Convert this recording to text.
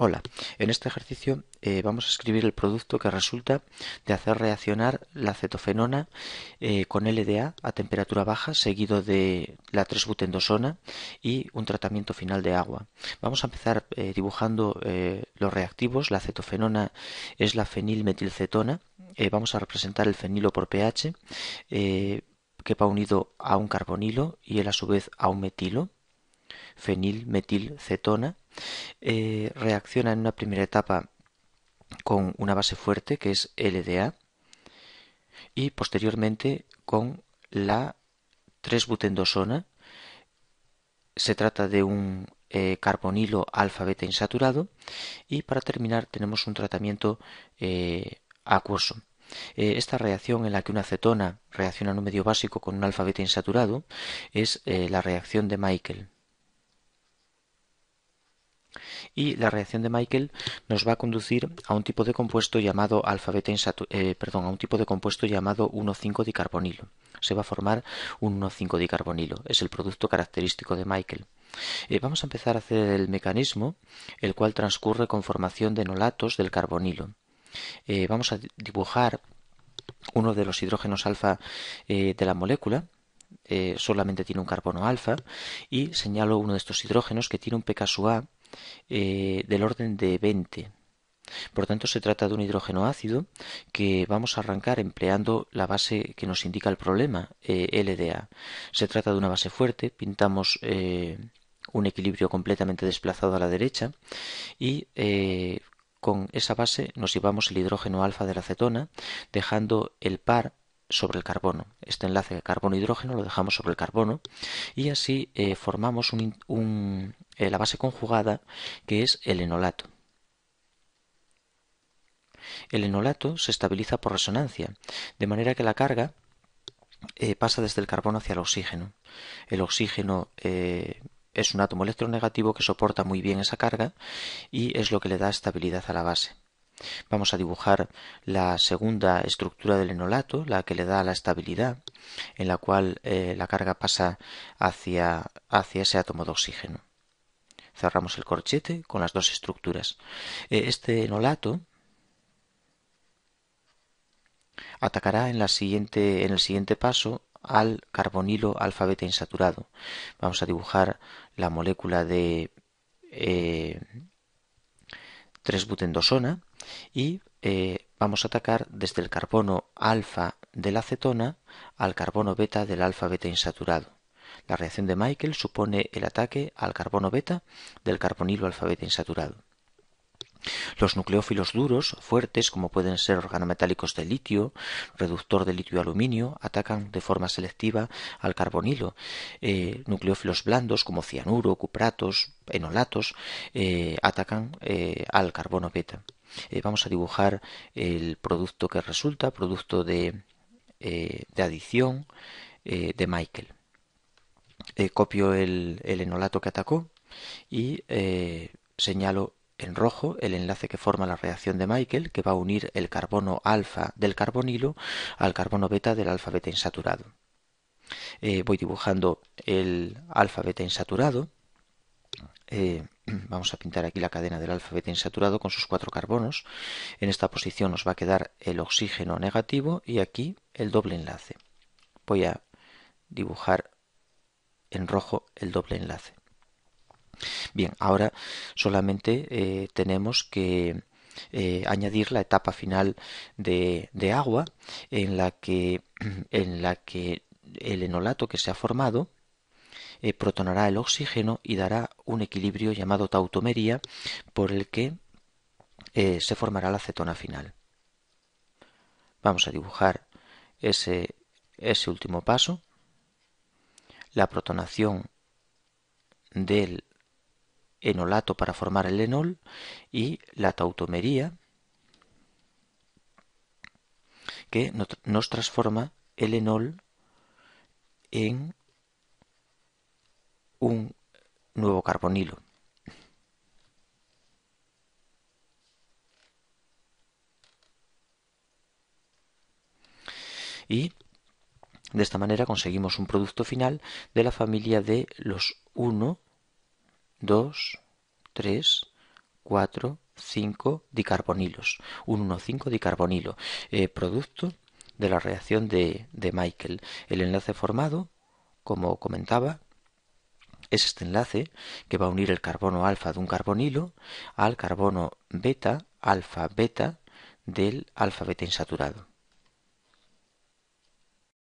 Hola, en este ejercicio eh, vamos a escribir el producto que resulta de hacer reaccionar la acetofenona eh, con LDA a temperatura baja seguido de la 3 y un tratamiento final de agua. Vamos a empezar eh, dibujando los reactivos. La cetofenona es la fenilmetilcetona. vamos a representar el fenilo por pH que va unido a un carbonilo y él a su vez a un metilo fenilmetilcetona eh, reacciona en una primera etapa con una base fuerte que es LDA y posteriormente con la 3-butendosona. Se trata de un eh, carbonilo alfabeta insaturado y para terminar tenemos un tratamiento eh, acuoso. esta reacción en la que una acetona reacciona en un medio básico con un alfabeta insaturado es la reacción de Michael. Y la reacción de Michael nos va a conducir a un tipo de compuesto llamado alfa eh, perdón, a un tipo de compuesto llamado 1,5 dicarbonilo. Se va a formar un 1,5 dicarbonilo, es el producto característico de Michael. Eh, vamos a empezar a hacer el mecanismo, el cual transcurre con formación de enolatos del carbonilo. Eh, vamos a dibujar uno de los hidrógenos alfa de la molécula, solamente tiene un carbono alfa, y señalo uno de estos hidrógenos que tiene un pKa eh, del orden de 20. Por tanto, se trata de un hidrógeno ácido que vamos a arrancar empleando la base que nos indica el problema, eh, LDA. Se trata de una base fuerte, pintamos eh, un equilibrio completamente desplazado a la derecha y con esa base nos llevamos el hidrógeno alfa de la acetona, dejando el par sobre el carbono. Este enlace de carbono-hidrógeno e lo dejamos sobre el carbono y así eh, formamos eh, la base conjugada que es el enolato. El enolato se estabiliza por resonancia, de manera que la carga eh, pasa desde el carbono hacia el oxígeno. El oxígeno es un átomo electronegativo que soporta muy bien esa carga y es lo que le da estabilidad a la base. Vamos a dibujar la segunda estructura del enolato, la que le da la estabilidad, en la cual eh, la carga pasa hacia, ese átomo de oxígeno. Cerramos el corchete con las dos estructuras. Eh, este enolato atacará en, en el siguiente paso al carbonilo alfa beta insaturado. Vamos a dibujar la molécula de 3-butendosona eh, y eh, vamos a atacar desde el carbono alfa de la acetona al carbono beta del alfa beta insaturado. La reacción de Michael supone el ataque al carbono beta del carbonilo alfa beta insaturado. Los nucleófilos duros, fuertes, como pueden ser organometálicos de litio, reductor de litio-aluminio, atacan de forma selectiva al carbonilo. Eh, nucleófilos blandos, como cianuro, cupratos, enolatos, eh, atacan eh, al carbono beta. vamos a dibujar el producto que resulta, producto de, adición de Michael. copio el, el, enolato que atacó y señalo en rojo el enlace que forma la reacción de Michael, que va a unir el carbono alfa del carbonilo al carbono beta del alfa beta insaturado. Eh, voy dibujando el alfa beta insaturado. Eh, vamos a pintar aquí la cadena del alfa beta insaturado con sus cuatro carbonos. En esta posición nos va a quedar el oxígeno negativo y aquí el doble enlace. Voy a dibujar en rojo el doble enlace. Bien, ahora solamente eh, tenemos que eh, añadir la etapa final de, agua en la que en la que el enolato que se ha formado eh, protonará el oxígeno y dará un equilibrio llamado tautomería por el que se formará la acetona final. Vamos a dibujar ese, ese último paso, la protonación del enolato para formar el enol y la tautomería que nos transforma el enol en un nuevo carbonilo. Y de esta manera conseguimos un producto final de la familia de los 1 2, 3, 4, 5 dicarbonilos, un 1,5 dicarbonilo, eh, producto de la reacción de, de Michael. El enlace formado, como comentaba, es este enlace que va a unir el carbono alfa de un carbonilo al carbono beta, alfa beta del alfa beta insaturado.